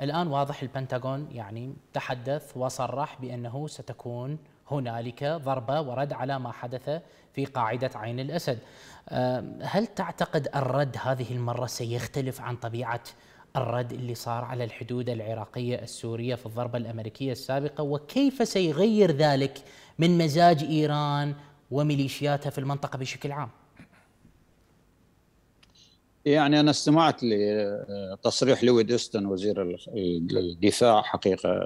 الآن واضح البنتاغون يعني تحدث وصرح بأنه ستكون هنالك ضربة ورد على ما حدث في قاعدة عين الأسد هل تعتقد الرد هذه المرة سيختلف عن طبيعة الرد اللي صار على الحدود العراقية السورية في الضربة الأمريكية السابقة وكيف سيغير ذلك من مزاج إيران وميليشياتها في المنطقة بشكل عام يعني انا استمعت لتصريح لوي ديستن وزير الدفاع حقيقه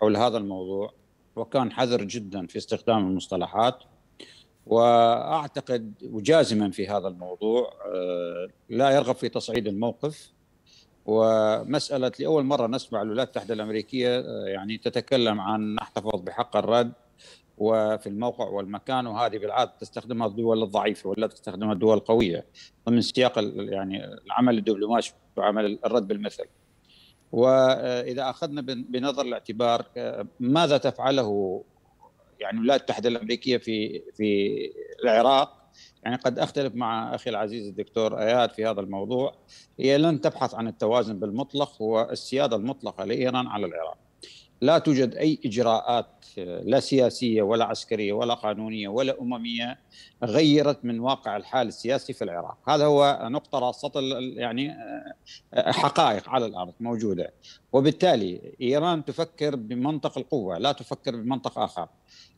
حول هذا الموضوع وكان حذر جدا في استخدام المصطلحات واعتقد وجازما في هذا الموضوع آه، لا يرغب في تصعيد الموقف ومساله لاول مره نسمع الولايات المتحده الامريكيه آه، يعني تتكلم عن نحتفظ بحق الرد وفي الموقع والمكان وهذه بالعاده تستخدمها الدول الضعيفه ولا تستخدمها الدول القويه ضمن سياق يعني العمل الدبلوماسي وعمل الرد بالمثل. واذا اخذنا بنظر الاعتبار آه، ماذا تفعله يعني الولايات المتحده الامريكيه في في العراق يعني قد اختلف مع اخي العزيز الدكتور اياد في هذا الموضوع هي لن تبحث عن التوازن بالمطلق والسياده المطلقه لايران على العراق لا توجد أي إجراءات آه، لا سياسية ولا عسكرية ولا قانونية ولا أممية غيرت من واقع الحال السياسي في العراق هذا هو نقطة راسط يعني آه، حقائق على الأرض موجودة وبالتالي إيران تفكر بمنطق القوة لا تفكر بمنطق آخر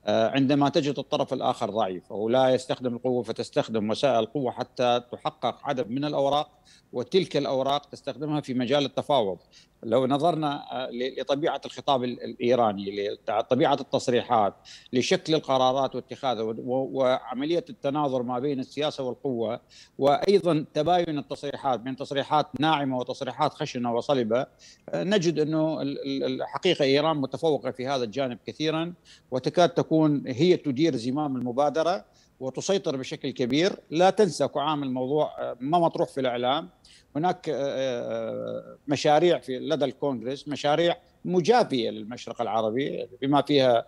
آه، عندما تجد الطرف الاخر ضعيف او لا يستخدم القوه فتستخدم وسائل القوه حتى تحقق عدد من الاوراق وتلك الاوراق تستخدمها في مجال التفاوض لو نظرنا آه، لطبيعه الخطاب الايراني لطبيعه التصريحات لشكل القرارات واتخاذها وعمليه التناظر ما بين السياسه والقوه وايضا تباين التصريحات بين تصريحات ناعمه وتصريحات خشنه وصلبه آه، نجد انه الحقيقه ايران متفوقه في هذا الجانب كثيرا وتكاد تكون تكون هي تدير زمام المبادره وتسيطر بشكل كبير لا تنسى كعام الموضوع آه، ما مطروح في الاعلام هناك آه، آه، مشاريع في لدى الكونغرس مشاريع مجابيه للمشرق العربي بما فيها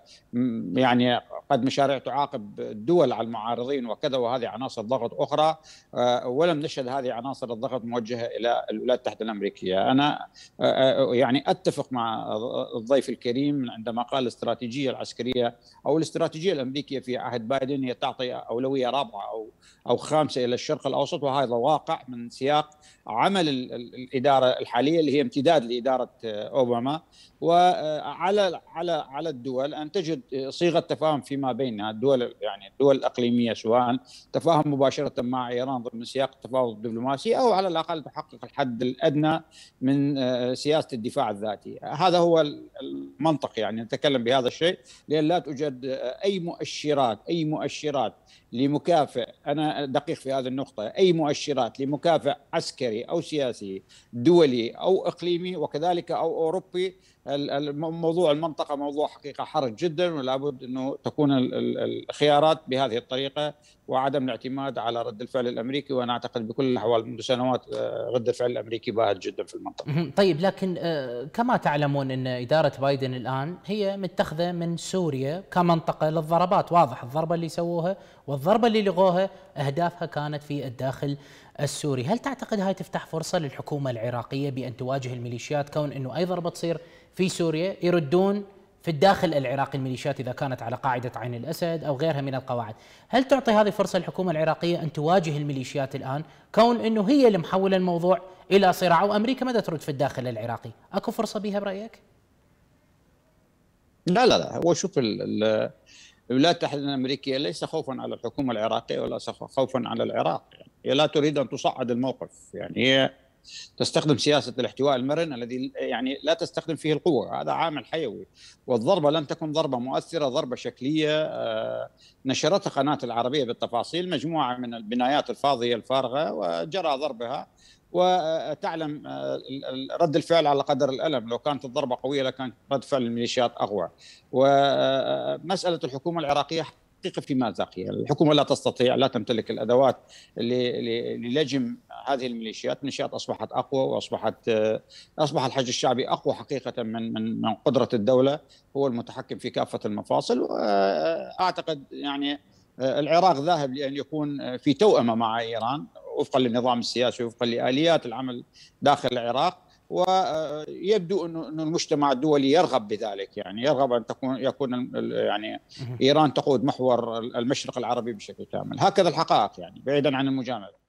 يعني قد مشاريع تعاقب الدول على المعارضين وكذا وهذه عناصر ضغط اخرى آه، ولم نشهد هذه عناصر الضغط موجهه الى الولايات المتحده الامريكيه انا آه، آه، يعني اتفق مع الضيف الكريم عندما قال الاستراتيجيه العسكريه او الاستراتيجيه الامريكيه في عهد بايدن هي تعطي اولويه رابعه او او خامسه الى الشرق الاوسط وهذا واقع من سياق عمل الاداره الحاليه اللي هي امتداد لاداره اوباما وعلى على على الدول ان تجد صيغه تفاهم في فيما بينها الدول يعني الدول الاقليميه سواء تفاهم مباشره مع ايران ضمن سياق التفاوض الدبلوماسي او على الاقل تحقق الحد الادنى من آه، سياسه الدفاع الذاتي، هذا هو المنطق يعني نتكلم بهذا الشيء لان لا توجد آه، اي مؤشرات اي مؤشرات لمكافئ انا دقيق في هذه النقطه، اي مؤشرات لمكافئ عسكري او سياسي دولي او اقليمي وكذلك او اوروبي الموضوع المنطقه موضوع حقيقه حرج جدا ولا بد انه تكون تكون الخيارات بهذه الطريقه وعدم الاعتماد على رد الفعل الامريكي وانا اعتقد بكل الاحوال منذ سنوات آه، رد الفعل الامريكي باهت جدا في المنطقه. طيب لكن آه، كما تعلمون ان اداره بايدن الان هي متخذه من سوريا كمنطقه للضربات، واضح الضربه اللي سووها والضربه اللي لغوها اهدافها كانت في الداخل السوري، هل تعتقد هاي تفتح فرصه للحكومه العراقيه بان تواجه الميليشيات كون انه اي ضربه تصير في سوريا يردون في الداخل العراقي الميليشيات اذا كانت على قاعده عين الاسد او غيرها من القواعد، هل تعطي هذه فرصه الحكومه العراقيه ان تواجه الميليشيات الان كون انه هي اللي محوله الموضوع الى صراع وامريكا ماذا ترد في الداخل العراقي؟ اكو فرصه بها برايك؟ لا لا لا هو شوف الولايات المتحده الامريكيه ليس خوفا على الحكومه العراقيه ولا خوفا على العراق يعني هي لا تريد ان تصعد الموقف يعني هي تستخدم سياسه الاحتواء المرن الذي يعني لا تستخدم فيه القوه هذا عامل حيوي والضربه لم تكن ضربه مؤثره ضربه شكليه آه، نشرتها قناه العربيه بالتفاصيل مجموعه من البنايات الفاضيه الفارغه وجرى ضربها وتعلم آه، رد الفعل على قدر الالم لو كانت الضربه قويه لكان رد فعل الميليشيات اقوى ومساله آه، الحكومه العراقيه الحقيقه في ماذا الحكومه لا تستطيع لا تمتلك الادوات للجم هذه الميليشيات الميليشيات اصبحت اقوى واصبحت آه، اصبح الحج الشعبي اقوى حقيقه من من من قدره الدوله هو المتحكم في كافه المفاصل واعتقد آه، يعني آه، العراق ذاهب لان يكون في توأمه مع ايران وفقا للنظام السياسي وفقا لاليات العمل داخل العراق ويبدو أن المجتمع الدولي يرغب بذلك يعني يرغب ان تكون يكون يعني ايران تقود محور المشرق العربي بشكل كامل هكذا الحقائق يعني بعيدا عن المجامله